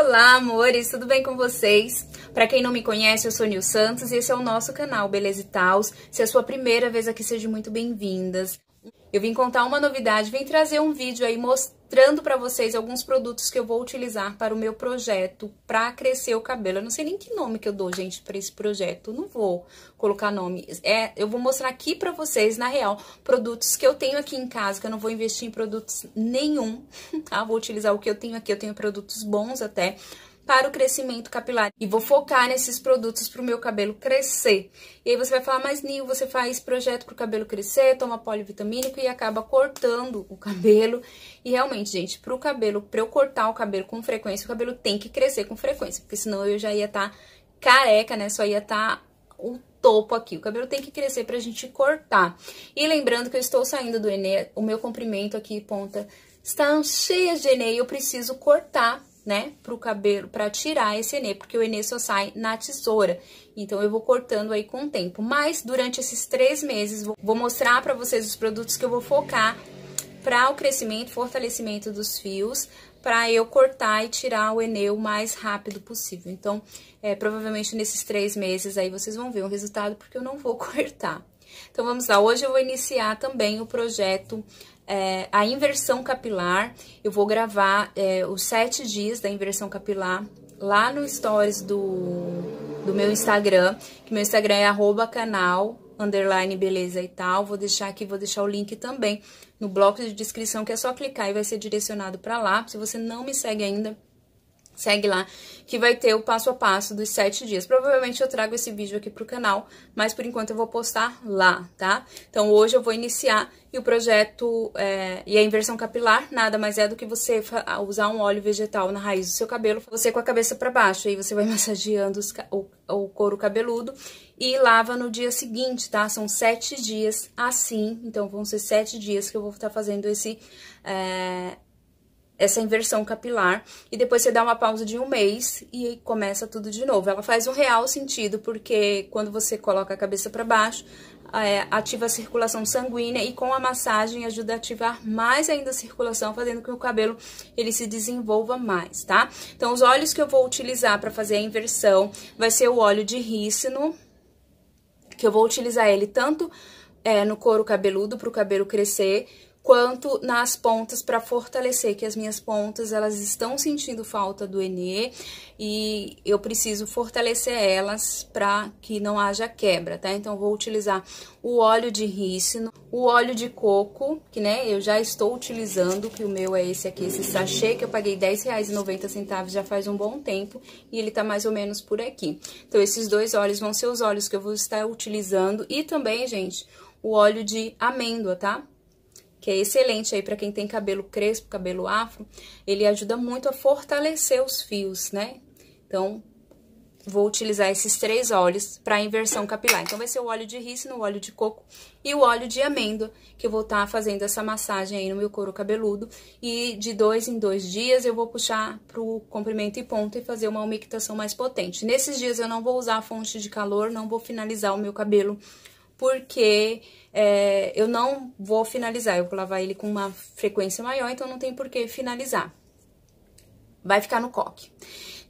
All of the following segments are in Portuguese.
Olá, amores, tudo bem com vocês? Para quem não me conhece, eu sou Nil Santos e esse é o nosso canal Beleza e Taos. Se é a sua primeira vez aqui, sejam muito bem-vindas. Eu vim contar uma novidade, vim trazer um vídeo aí mostrando para vocês alguns produtos que eu vou utilizar para o meu projeto para crescer o cabelo. Eu não sei nem que nome que eu dou, gente, para esse projeto. Não vou colocar nome. É, eu vou mostrar aqui para vocês, na real, produtos que eu tenho aqui em casa, que eu não vou investir em produtos nenhum, tá? Vou utilizar o que eu tenho aqui. Eu tenho produtos bons até, para o crescimento capilar. E vou focar nesses produtos para o meu cabelo crescer. E aí você vai falar, mas Nil, você faz projeto para o cabelo crescer, toma polivitamínico e acaba cortando o cabelo. E realmente, gente, para o cabelo, para eu cortar o cabelo com frequência, o cabelo tem que crescer com frequência, porque senão eu já ia estar tá careca, né? Só ia estar... Tá o topo aqui. O cabelo tem que crescer pra gente cortar. E lembrando que eu estou saindo do Enem, o meu comprimento aqui, ponta, está cheia de Enem. Eu preciso cortar né, pro cabelo, para tirar esse enê, porque o enê só sai na tesoura. Então, eu vou cortando aí com o tempo. Mas, durante esses três meses, vou mostrar para vocês os produtos que eu vou focar para o crescimento, fortalecimento dos fios, para eu cortar e tirar o enê o mais rápido possível. Então, é, provavelmente nesses três meses aí vocês vão ver o resultado, porque eu não vou cortar. Então, vamos lá. Hoje eu vou iniciar também o projeto é, a inversão capilar. Eu vou gravar é, os sete dias da inversão capilar lá no stories do, do meu Instagram, que meu Instagram é arroba canal, underline beleza e tal. Vou deixar aqui, vou deixar o link também no bloco de descrição, que é só clicar e vai ser direcionado para lá. Se você não me segue ainda, Segue lá que vai ter o passo a passo dos sete dias. Provavelmente eu trago esse vídeo aqui pro canal, mas por enquanto eu vou postar lá, tá? Então hoje eu vou iniciar e o projeto é, e a inversão capilar nada mais é do que você usar um óleo vegetal na raiz do seu cabelo, você com a cabeça para baixo, aí você vai massageando os, o, o couro cabeludo e lava no dia seguinte, tá? São sete dias assim, então vão ser sete dias que eu vou estar tá fazendo esse... É, essa inversão capilar e depois você dá uma pausa de um mês e começa tudo de novo. Ela faz um real sentido porque quando você coloca a cabeça para baixo, é, ativa a circulação sanguínea e com a massagem ajuda a ativar mais ainda a circulação, fazendo com que o cabelo ele se desenvolva mais, tá? Então os óleos que eu vou utilizar para fazer a inversão vai ser o óleo de rícino, que eu vou utilizar ele tanto é, no couro cabeludo para o cabelo crescer, quanto nas pontas para fortalecer, que as minhas pontas elas estão sentindo falta do NE e eu preciso fortalecer elas para que não haja quebra, tá? Então vou utilizar o óleo de rícino, o óleo de coco, que né, eu já estou utilizando, que o meu é esse aqui, esse sachê que eu paguei R$10,90 já faz um bom tempo e ele tá mais ou menos por aqui. Então esses dois óleos vão ser os óleos que eu vou estar utilizando e também, gente, o óleo de amêndoa, tá? que é excelente aí para quem tem cabelo crespo, cabelo afro, ele ajuda muito a fortalecer os fios, né? Então, vou utilizar esses três óleos para inversão capilar. Então, vai ser o óleo de rícino, o óleo de coco e o óleo de amêndoa, que eu vou estar tá fazendo essa massagem aí no meu couro cabeludo. E de dois em dois dias eu vou puxar pro comprimento e ponta e fazer uma umectação mais potente. Nesses dias eu não vou usar a fonte de calor, não vou finalizar o meu cabelo porque é, eu não vou finalizar, eu vou lavar ele com uma frequência maior, então não tem por que finalizar. Vai ficar no coque.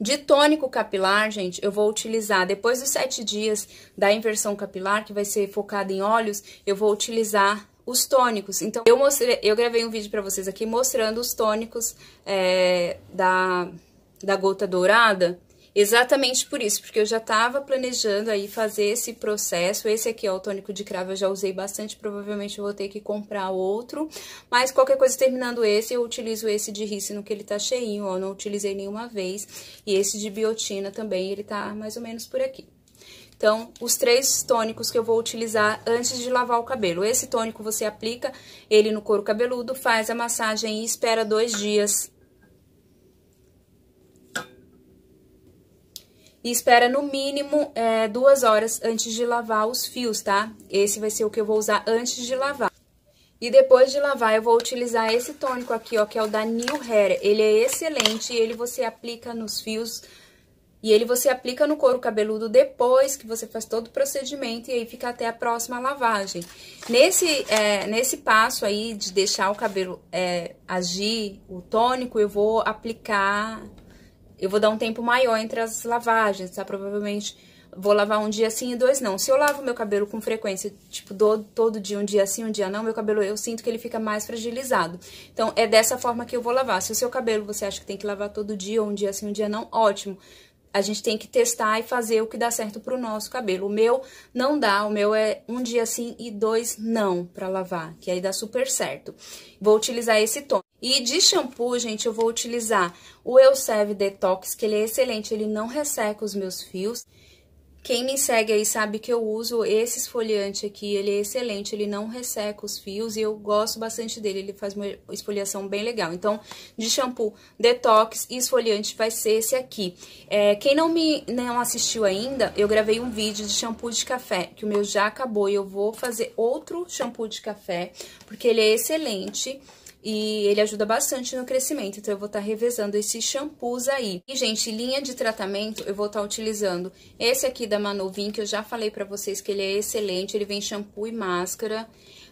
De tônico capilar, gente, eu vou utilizar, depois dos sete dias da inversão capilar, que vai ser focada em óleos, eu vou utilizar os tônicos. Então, eu mostrei, eu gravei um vídeo para vocês aqui mostrando os tônicos é, da, da gota dourada, Exatamente por isso, porque eu já estava planejando aí fazer esse processo. Esse aqui, é o tônico de cravo, eu já usei bastante, provavelmente eu vou ter que comprar outro. Mas qualquer coisa, terminando esse, eu utilizo esse de rícino, que ele tá cheinho, ó, não utilizei nenhuma vez. E esse de biotina também, ele tá mais ou menos por aqui. Então, os três tônicos que eu vou utilizar antes de lavar o cabelo. Esse tônico você aplica ele no couro cabeludo, faz a massagem e espera dois dias E espera no mínimo é, duas horas antes de lavar os fios, tá? Esse vai ser o que eu vou usar antes de lavar. E depois de lavar, eu vou utilizar esse tônico aqui, ó, que é o da New Hair. Ele é excelente, ele você aplica nos fios e ele você aplica no couro cabeludo depois que você faz todo o procedimento e aí fica até a próxima lavagem. Nesse, é, nesse passo aí de deixar o cabelo é, agir, o tônico, eu vou aplicar eu vou dar um tempo maior entre as lavagens, tá? Provavelmente vou lavar um dia sim e dois não. Se eu lavo meu cabelo com frequência, tipo, do, todo dia, um dia sim, um dia não, meu cabelo eu sinto que ele fica mais fragilizado. Então, é dessa forma que eu vou lavar. Se o seu cabelo você acha que tem que lavar todo dia, ou um dia sim, um dia não, ótimo. A gente tem que testar e fazer o que dá certo pro nosso cabelo. O meu não dá, o meu é um dia sim e dois não pra lavar, que aí dá super certo. Vou utilizar esse tom. E de shampoo, gente, eu vou utilizar o Elsev Detox, que ele é excelente, ele não resseca os meus fios. Quem me segue aí sabe que eu uso esse esfoliante aqui, ele é excelente, ele não resseca os fios e eu gosto bastante dele, ele faz uma esfoliação bem legal. Então, de shampoo, detox e esfoliante vai ser esse aqui. É, quem não me não assistiu ainda, eu gravei um vídeo de shampoo de café, que o meu já acabou e eu vou fazer outro shampoo de café, porque ele é excelente e ele ajuda bastante no crescimento, então eu vou estar tá revezando esses shampoos aí. E, gente, linha de tratamento, eu vou estar tá utilizando esse aqui da Manovin, que eu já falei pra vocês que ele é excelente, ele vem shampoo e máscara.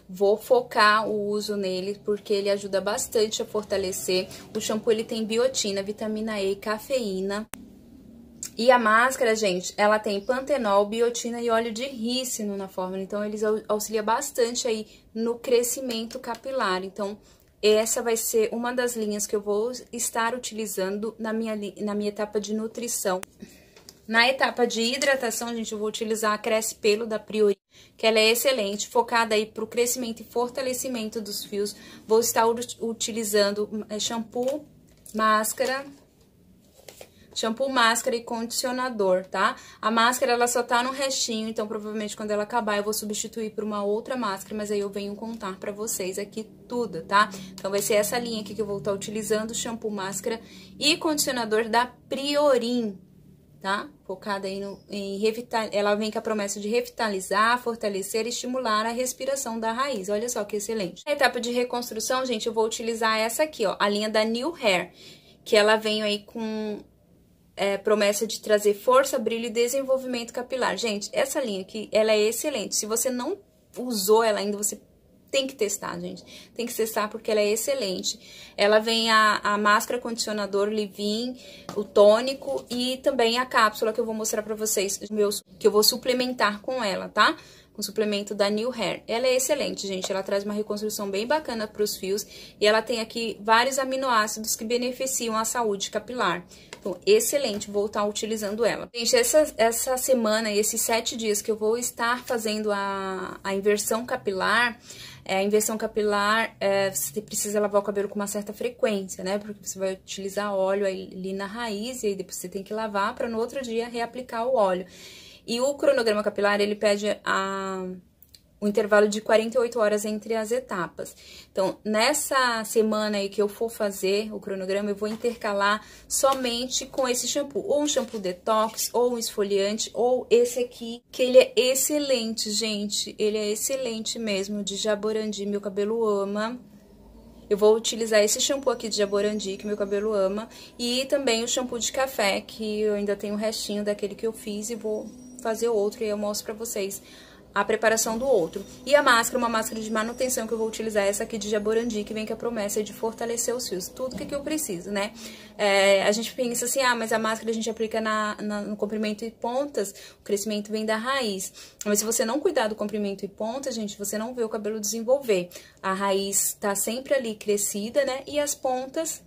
Vou focar o uso nele, porque ele ajuda bastante a fortalecer. O shampoo, ele tem biotina, vitamina E, cafeína. E a máscara, gente, ela tem pantenol, biotina e óleo de rícino na fórmula. Então, eles auxiliam bastante aí no crescimento capilar. Então, essa vai ser uma das linhas que eu vou estar utilizando na minha, na minha etapa de nutrição. Na etapa de hidratação, gente, eu vou utilizar a Cresce Pelo da Priori, que ela é excelente, focada aí para o crescimento e fortalecimento dos fios. Vou estar utilizando hum, é, shampoo, máscara, shampoo, máscara e condicionador, tá? A máscara, ela só tá no restinho, então provavelmente quando ela acabar eu vou substituir por uma outra máscara, mas aí eu venho contar pra vocês aqui tudo, tá? Então vai ser essa linha aqui que eu vou estar tá utilizando, shampoo, máscara e condicionador da Priorim, tá? Focada aí no, em revitalizar, ela vem com a promessa de revitalizar, fortalecer e estimular a respiração da raiz. Olha só que excelente. Na etapa de reconstrução, gente, eu vou utilizar essa aqui, ó, a linha da New Hair, que ela vem aí com é, promessa de trazer força, brilho e desenvolvimento capilar. Gente, essa linha aqui, ela é excelente. Se você não usou ela ainda, você tem que testar, gente. Tem que testar porque ela é excelente. Ela vem a, a máscara, condicionador, leave-in, o tônico e também a cápsula que eu vou mostrar pra vocês, meus, que eu vou suplementar com ela, tá? Com o suplemento da New Hair. Ela é excelente, gente. Ela traz uma reconstrução bem bacana pros fios e ela tem aqui vários aminoácidos que beneficiam a saúde capilar excelente, vou estar tá utilizando ela. Gente, essa, essa semana e esses sete dias que eu vou estar fazendo a, a inversão capilar, é, a inversão capilar, é, você precisa lavar o cabelo com uma certa frequência, né? Porque você vai utilizar óleo ali na raiz e aí depois você tem que lavar para no outro dia reaplicar o óleo. E o cronograma capilar, ele pede a o intervalo de 48 horas entre as etapas. Então, nessa semana aí que eu for fazer o cronograma, eu vou intercalar somente com esse shampoo, ou um shampoo detox, ou um esfoliante, ou esse aqui, que ele é excelente, gente, ele é excelente mesmo, de Jaborandi, meu cabelo ama. Eu vou utilizar esse shampoo aqui de Jaborandi, que meu cabelo ama, e também o shampoo de café, que eu ainda tenho o restinho daquele que eu fiz e vou fazer outro e eu mostro pra vocês a preparação do outro. E a máscara, uma máscara de manutenção que eu vou utilizar, é essa aqui de Jaborandi, que vem com a promessa de fortalecer os fios. Tudo que, que eu preciso, né? É, a gente pensa assim, ah, mas a máscara a gente aplica na, na, no comprimento e pontas, o crescimento vem da raiz. Mas se você não cuidar do comprimento e pontas, gente, você não vê o cabelo desenvolver. A raiz tá sempre ali crescida, né? E as pontas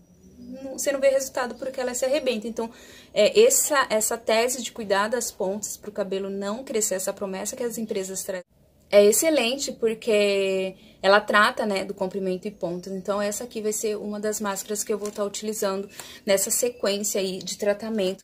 você não vê resultado porque ela se arrebenta. Então, é, essa, essa tese de cuidar das pontas para o cabelo não crescer, essa promessa que as empresas trazem, é excelente porque ela trata, né, do comprimento e pontas. Então, essa aqui vai ser uma das máscaras que eu vou estar tá utilizando nessa sequência aí de tratamento.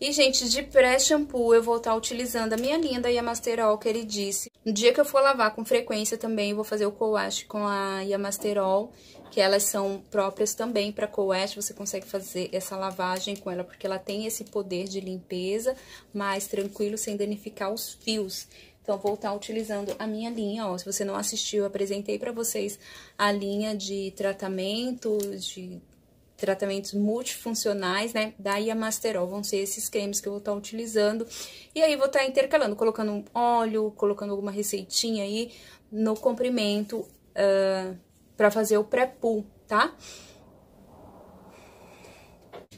E, gente, de pré-shampoo eu vou estar tá utilizando a minha linda Yamasterol disse. No dia que eu for lavar com frequência também, eu vou fazer o co-wash com a Yamasterol, que elas são próprias também para co-wash. Você consegue fazer essa lavagem com ela, porque ela tem esse poder de limpeza mais tranquilo, sem danificar os fios. Então, vou estar tá utilizando a minha linha, ó. Se você não assistiu, eu apresentei para vocês a linha de tratamento, de tratamentos multifuncionais, né, da Masterol vão ser esses cremes que eu vou estar tá utilizando. E aí, vou estar tá intercalando, colocando um óleo, colocando alguma receitinha aí no comprimento uh, ah, para fazer o pré-pull, tá?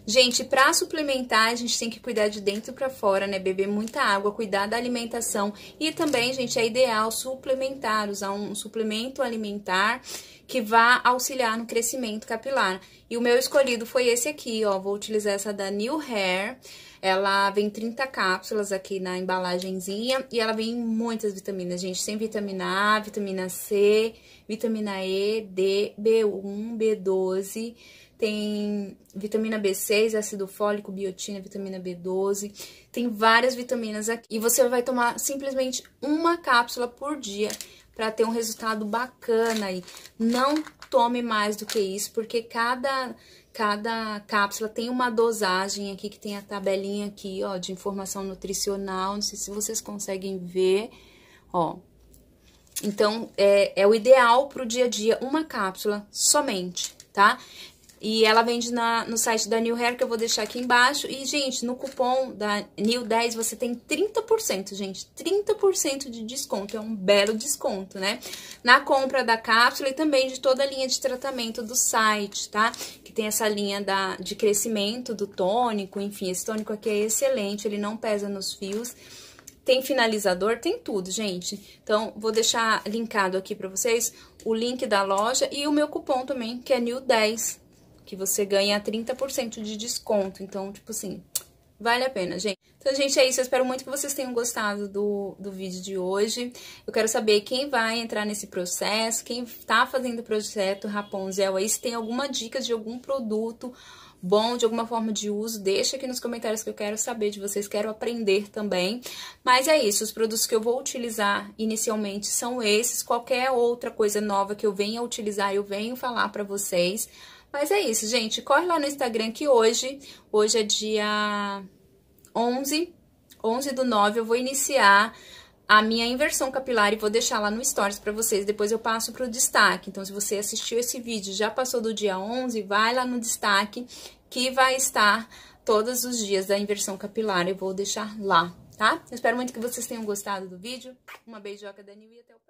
Gente, para suplementar, a gente tem que cuidar de dentro para fora, né? Beber muita água, cuidar da alimentação. E também, gente, é ideal suplementar, usar um suplemento alimentar que vá auxiliar no crescimento capilar. E o meu escolhido foi esse aqui, ó, vou utilizar essa da New Hair, ela vem 30 cápsulas aqui na embalagenzinha e ela vem muitas vitaminas, gente. Tem vitamina A, vitamina C, vitamina E, D, B1, B12, tem vitamina B6, ácido fólico, biotina, vitamina B12, tem várias vitaminas aqui. E você vai tomar simplesmente uma cápsula por dia para ter um resultado bacana aí. Não tome mais do que isso, porque cada cada cápsula tem uma dosagem aqui que tem a tabelinha aqui, ó, de informação nutricional, não sei se vocês conseguem ver, ó. Então, é, é o ideal para o dia a dia, uma cápsula somente, tá? E ela vende na, no site da New Hair, que eu vou deixar aqui embaixo. E, gente, no cupom da New 10 você tem 30%, gente. 30% de desconto, é um belo desconto, né? Na compra da cápsula e também de toda a linha de tratamento do site, tá? Que tem essa linha da, de crescimento do tônico, enfim, esse tônico aqui é excelente, ele não pesa nos fios tem finalizador, tem tudo, gente. Então, vou deixar linkado aqui para vocês o link da loja e o meu cupom também, que é NEW10, que você ganha 30% de desconto. Então, tipo assim, vale a pena, gente. Então, gente, é isso. Eu espero muito que vocês tenham gostado do, do vídeo de hoje. Eu quero saber quem vai entrar nesse processo, quem tá fazendo o projeto Rapunzel aí, se tem alguma dica de algum produto bom, de alguma forma de uso, deixa aqui nos comentários que eu quero saber de vocês, quero aprender também. Mas é isso, os produtos que eu vou utilizar inicialmente são esses. Qualquer outra coisa nova que eu venha utilizar, eu venho falar para vocês. Mas é isso, gente. Corre lá no Instagram que hoje, hoje é dia 11, 11 do 9, eu vou iniciar a minha inversão capilar e vou deixar lá no Stories para vocês. Depois eu passo para o destaque. Então, se você assistiu esse vídeo já passou do dia 11, vai lá no destaque que vai estar todos os dias da inversão capilar. Eu vou deixar lá, tá? Eu espero muito que vocês tenham gostado do vídeo. Uma beijoca, Danil, e até o próximo.